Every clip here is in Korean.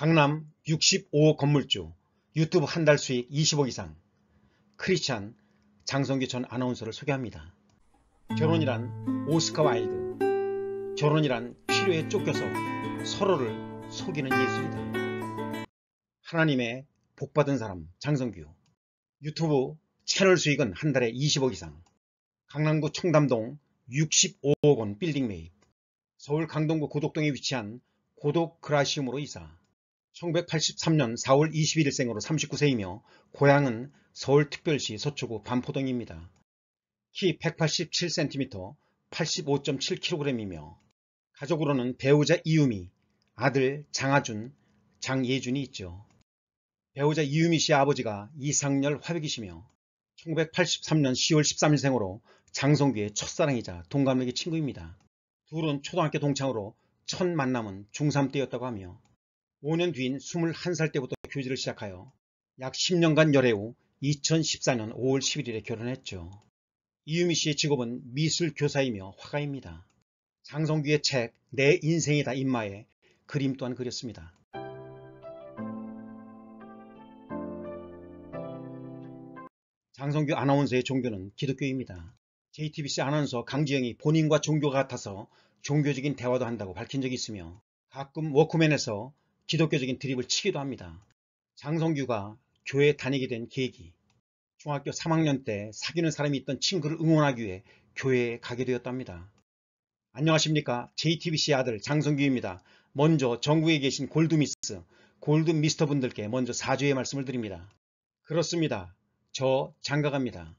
강남 6 5억 건물주 유튜브 한 달 수익 20억 이상 크리스찬 장성규 전 아나운서를 소개합니다. 결혼이란 오스카 와일드 결혼이란 필요에 쫓겨서 서로를 속이는 예술이다. 하나님의 복받은 사람 장성규 유튜브 채널 수익은 한 달에 20억 이상 강남구 청담동 65억 원 빌딩 매입 서울 강동구 고덕동에 위치한 고덕 그라시움으로 이사 1983년 4월 21일생으로 39세이며 고향은 서울특별시 서초구 반포동입니다. 키 187cm, 85.7kg이며 가족으로는 배우자 이유미, 아들 장하준, 장예준이 있죠. 배우자 이유미 씨 아버지가 이상열 화백이시며 1983년 10월 13일생으로 장성규의 첫사랑이자 동갑내기 친구입니다. 둘은 초등학교 동창으로 첫 만남은 중3 때였다고 하며 5년 뒤인 21살 때부터 교제를 시작하여 약 10년간 열애 후 2014년 5월 11일에 결혼했죠. 이유미 씨의 직업은 미술 교사이며 화가입니다. 장성규의 책 내 인생이다 임마에 그림 또한 그렸습니다. 장성규 아나운서의 종교는 기독교입니다. JTBC 아나운서 강지영이 본인과 종교가 같아서 종교적인 대화도 한다고 밝힌 적이 있으며 가끔 워크맨에서 기독교적인 드립을 치기도 합니다. 장성규가 교회에 다니게 된 계기 중학교 3학년 때 사귀는 사람이 있던 친구를 응원하기 위해 교회에 가게 되었답니다. 안녕하십니까 JTBC 아들 장성규입니다. 먼저 전국에 계신 골드미스, 골드미스터 분들께 먼저 사죄의 말씀을 드립니다. 그렇습니다. 저 장가갑니다.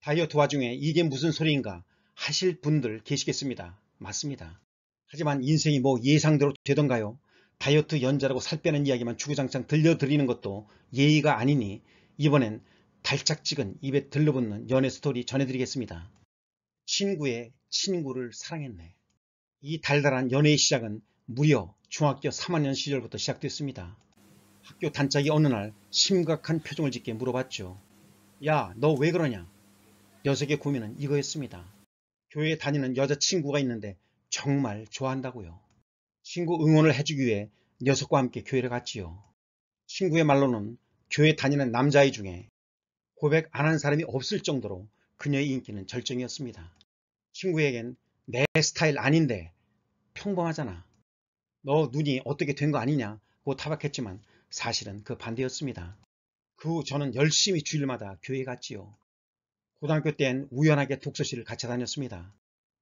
다이어트 와중에 이게 무슨 소리인가 하실 분들 계시겠습니다. 맞습니다. 하지만 인생이 뭐 예상대로 되던가요? 다이어트 연자라고 살 빼는 이야기만 주구장창 들려드리는 것도 예의가 아니니 이번엔 달짝지근 입에 들러붙는 연애 스토리 전해드리겠습니다. 친구의 친구를 사랑했네. 이 달달한 연애의 시작은 무려 중학교 3학년 시절부터 시작됐습니다. 학교 단짝이 어느 날 심각한 표정을 짓게 물어봤죠. 야, 너 왜 그러냐? 녀석의 고민은 이거였습니다. 교회에 다니는 여자친구가 있는데 정말 좋아한다고요. 친구 응원을 해주기 위해 녀석과 함께 교회를 갔지요. 친구의 말로는 교회 다니는 남자아이 중에 고백 안 한 사람이 없을 정도로 그녀의 인기는 절정이었습니다. 친구에겐 내 스타일 아닌데 평범하잖아. 너 눈이 어떻게 된 거 아니냐고 타박했지만 사실은 그 반대였습니다. 그 후 저는 열심히 주일마다 교회 에 갔지요. 고등학교 땐 우연하게 독서실을 같이 다녔습니다.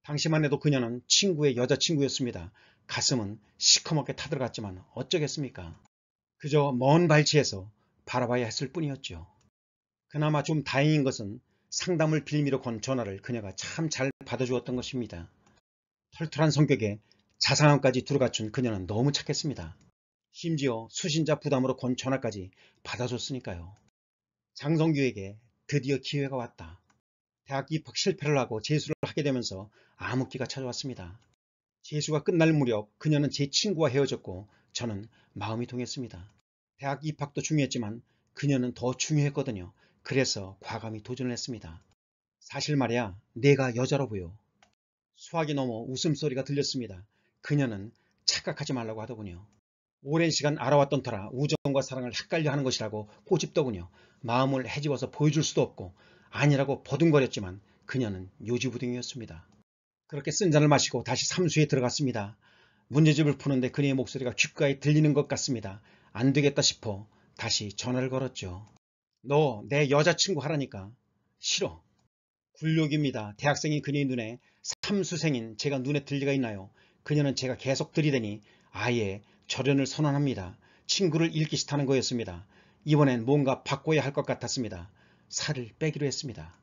당시만 해도 그녀는 친구의 여자친구였습니다. 가슴은 시커멓게 타들어갔지만 어쩌겠습니까? 그저 먼 발치에서 바라봐야 했을 뿐이었죠. 그나마 좀 다행인 것은 상담을 빌미로 건 전화를 그녀가 참 잘 받아주었던 것입니다. 털털한 성격에 자상함까지 들어갖춘 그녀는 너무 착했습니다. 심지어 수신자 부담으로 건 전화까지 받아줬으니까요. 장성규에게 드디어 기회가 왔다. 대학 입학 실패를 하고 재수를 찾게 되면서 암흑기가 찾아왔습니다. 재수가 끝날 무렵 그녀는 제 친구와 헤어졌고 저는 마음이 통했습니다 대학 입학도 중요했지만 그녀는 더 중요했거든요. 그래서 과감히 도전을 했습니다. 사실 말이야 내가 여자로 보여. 수학이 넘어 웃음소리가 들렸습니다. 그녀는 착각하지 말라고 하더군요. 오랜 시간 알아왔던 터라 우정과 사랑을 헷갈려 하는 것이라고 꼬집더군요. 마음을 헤집어서 보여줄 수도 없고 아니라고 버둥거렸지만 그녀는 요지부동이었습니다. 그렇게 쓴 잔을 마시고 다시 삼수에 들어갔습니다. 문제집을 푸는데 그녀의 목소리가 귓가에 들리는 것 같습니다. 안 되겠다 싶어 다시 전화를 걸었죠. 너 내 여자친구 하라니까. 싫어. 굴욕입니다. 대학생이 그녀의 눈에 삼수생인 제가 눈에 들리가 있나요? 그녀는 제가 계속 들이대니 아예 절연을 선언합니다. 친구를 잃기 싫다는 거였습니다. 이번엔 뭔가 바꿔야 할 것 같았습니다. 살을 빼기로 했습니다.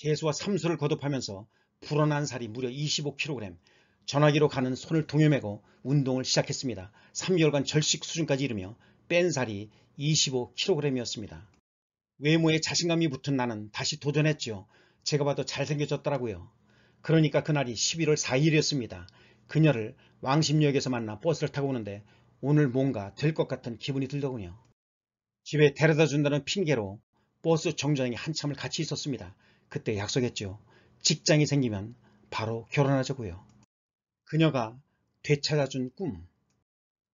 개수와 삼수를 거듭하면서 불어난 살이 무려 25kg, 전화기로 가는 손을 동여매고 운동을 시작했습니다. 3개월간 절식 수준까지 이르며 뺀 살이 25kg이었습니다. 외모에 자신감이 붙은 나는 다시 도전했지요. 제가 봐도 잘생겨졌더라고요. 그러니까 그날이 11월 4일이었습니다. 그녀를 왕십리역에서 만나 버스를 타고 오는데 오늘 뭔가 될 것 같은 기분이 들더군요. 집에 데려다 준다는 핑계로 버스 정장이 한참을 같이 있었습니다. 그때 약속했죠. 직장이 생기면 바로 결혼하자고요. 그녀가 되찾아준 꿈.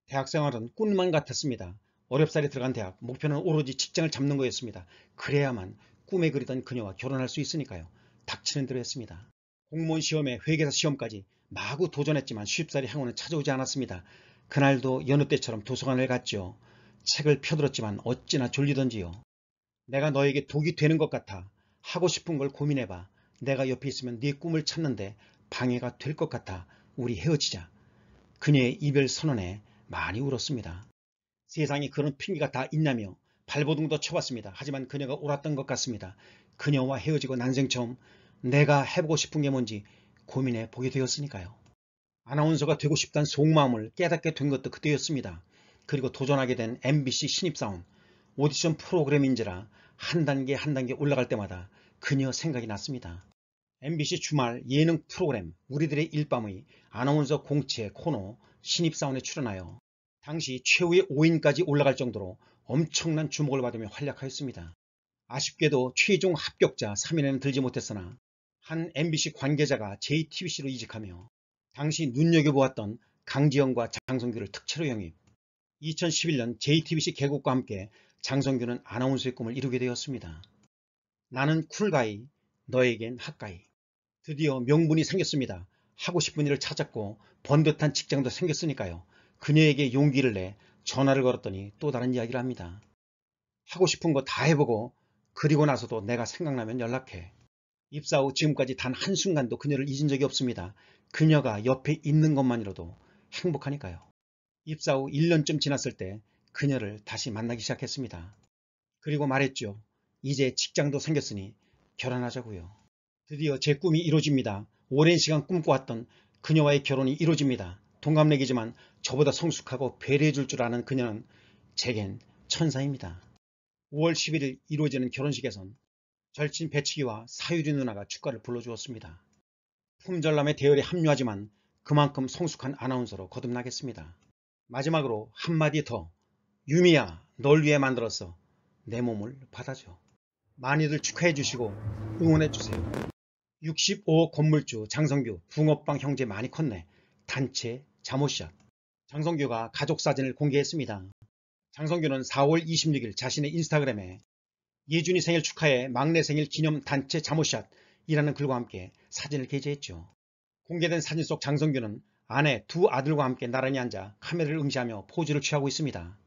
대학생활은 꿈만 같았습니다. 어렵사리 들어간 대학, 목표는 오로지 직장을 잡는 거였습니다. 그래야만 꿈에 그리던 그녀와 결혼할 수 있으니까요. 닥치는 대로 했습니다. 공무원 시험에 회계사 시험까지 마구 도전했지만 쉽사리 행운은 찾아오지 않았습니다. 그날도 여느 때처럼 도서관을 갔죠. 책을 펴들었지만 어찌나 졸리던지요. 내가 너에게 독이 되는 것 같아 하고 싶은 걸 고민해봐. 내가 옆에 있으면 네 꿈을 찾는데 방해가 될 것 같아. 우리 헤어지자. 그녀의 이별 선언에 많이 울었습니다. 세상에 그런 핑계가 다 있냐며 발버둥도 쳐봤습니다. 하지만 그녀가 울었던것 같습니다. 그녀와 헤어지고 난생 처음 내가 해보고 싶은 게 뭔지 고민해 보게 되었으니까요. 아나운서가 되고 싶다는 속마음을 깨닫게 된 것도 그때였습니다. 그리고 도전하게 된 MBC 신입사원 오디션 프로그램인지라 한 단계 한 단계 올라갈 때마다 그녀 생각이 났습니다. MBC 주말 예능 프로그램 우리들의 일밤의 아나운서 공채 코너 신입사원에 출연하여 당시 최후의 5인까지 올라갈 정도로 엄청난 주목을 받으며 활약하였습니다. 아쉽게도 최종 합격자 3인에는 들지 못했으나 한 MBC 관계자가 JTBC로 이직하며 당시 눈여겨보았던 강지영과 장성규를 특채로 영입 2011년 JTBC 개국과 함께 장성규는 아나운서의 꿈을 이루게 되었습니다. 나는 쿨가이, 너에겐 핫가이. 드디어 명분이 생겼습니다. 하고 싶은 일을 찾았고 번듯한 직장도 생겼으니까요. 그녀에게 용기를 내 전화를 걸었더니 또 다른 이야기를 합니다. 하고 싶은 거 다 해보고 그리고 나서도 내가 생각나면 연락해. 입사 후 지금까지 단 한순간도 그녀를 잊은 적이 없습니다. 그녀가 옆에 있는 것만으로도 행복하니까요. 입사 후 1년쯤 지났을 때 그녀를 다시 만나기 시작했습니다. 그리고 말했죠. 이제 직장도 생겼으니 결혼하자고요. 드디어 제 꿈이 이루어집니다. 오랜 시간 꿈꿔왔던 그녀와의 결혼이 이루어집니다. 동갑내기지만 저보다 성숙하고 배려해줄 줄 아는 그녀는 제겐 천사입니다. 5월 11일 이루어지는 결혼식에선 절친 배치기와 사유리 누나가 축가를 불러주었습니다. 품절남의 대열에 합류하지만 그만큼 성숙한 아나운서로 거듭나겠습니다. 마지막으로 한마디 더 유미야 널 위해 만들었어 내 몸을 받아줘. 많이들 축하해 주시고 응원해 주세요. 65억 건물주 장성규 붕어빵 형제 많이 컸네. 단체 잠옷샷. 장성규가 가족 사진을 공개했습니다. 장성규는 4월 26일 자신의 인스타그램에 예준이 생일 축하해 막내 생일 기념 단체 잠옷샷이라는 글과 함께 사진을 게재했죠. 공개된 사진 속 장성규는 아내 두 아들과 함께 나란히 앉아 카메라를 응시하며 포즈를 취하고 있습니다.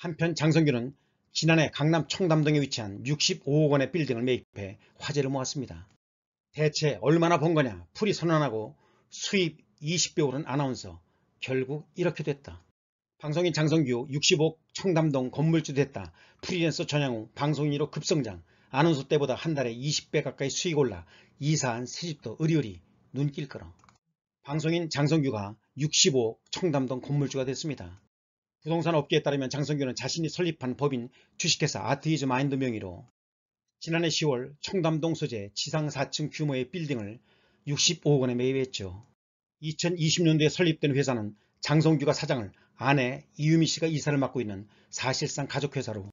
한편 장성규는 지난해 강남 청담 동에 위치한 65억 원의 빌딩을 매입해 화제를 모았습니다. 대체 얼마나 번 거냐 풀이 선언하고 수입 20배 오른 아나운서 결국 이렇게 됐다. 방송인 장성규 65억 청담동 건물주 됐다. 프리랜서 전향후 방송인으로 급성장 아나운서 때보다 한 달에 20배 가까이 수익 올라 이사한 새집도 의리의리 눈길 끌어. 방송인 장성규가 65억 청담동 건물주가 됐습니다. 부동산 업계에 따르면 장성규는 자신이 설립한 법인 주식회사 아트이즈 마인드 명의로 지난해 10월 청담동 소재 지상 4층 규모의 빌딩을 65억 원에 매입했죠. 2020년도에 설립된 회사는 장성규가 사장을 아내 이유미 씨가 이사를 맡고 있는 사실상 가족회사로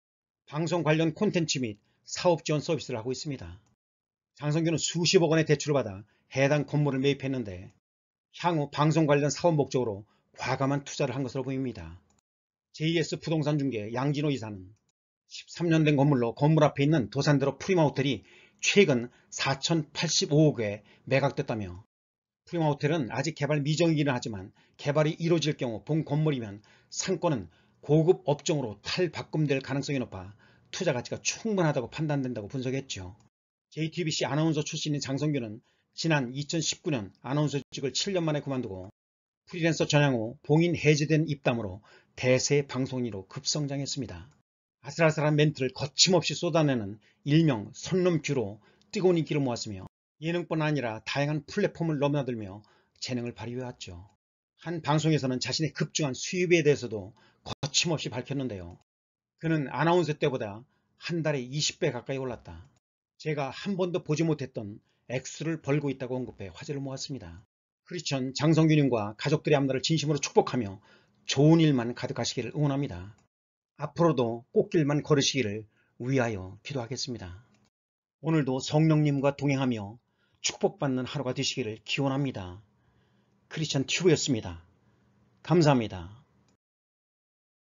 방송 관련 콘텐츠 및 사업 지원 서비스를 하고 있습니다. 장성규는 수십억 원의 대출을 받아 해당 건물을 매입했는데 향후 방송 관련 사업 목적으로 과감한 투자를 한 것으로 보입니다. JS 부동산 중개 양진호 이사는 13년 된 건물로 건물 앞에 있는 도산대로 프리마호텔이 최근 4,085억에 매각됐다며 프리마호텔은 아직 개발 미정이기는 하지만 개발이 이루어질 경우 본 건물이면 상권은 고급 업종으로 탈바꿈될 가능성이 높아 투자 가치가 충분하다고 판단된다고 분석했죠. JTBC 아나운서 출신인 장성규는 지난 2019년 아나운서직을 7년 만에 그만두고 프리랜서 전향 후 봉인 해제된 입담으로 대세 방송인으로 급성장했습니다. 아슬아슬한 멘트를 거침없이 쏟아내는 일명 손놈규로 뜨거운 인기를 모았으며 예능뿐 아니라 다양한 플랫폼을 넘나들며 재능을 발휘해왔죠. 한 방송에서는 자신의 급증한 수입에 대해서도 거침없이 밝혔는데요. 그는 아나운서 때보다 한 달에 20배 가까이 올랐다. 제가 한 번도 보지 못했던 액수를 벌고 있다고 언급해 화제를 모았습니다. 크리스천 장성균님과 가족들의 앞날을 진심으로 축복하며 좋은 일만 가득하시기를 응원합니다. 앞으로도 꽃길만 걸으시기를 위하여 기도하겠습니다. 오늘도 성령님과 동행하며 축복받는 하루가 되시기를 기원합니다. 크리스천 튜브였습니다. 감사합니다.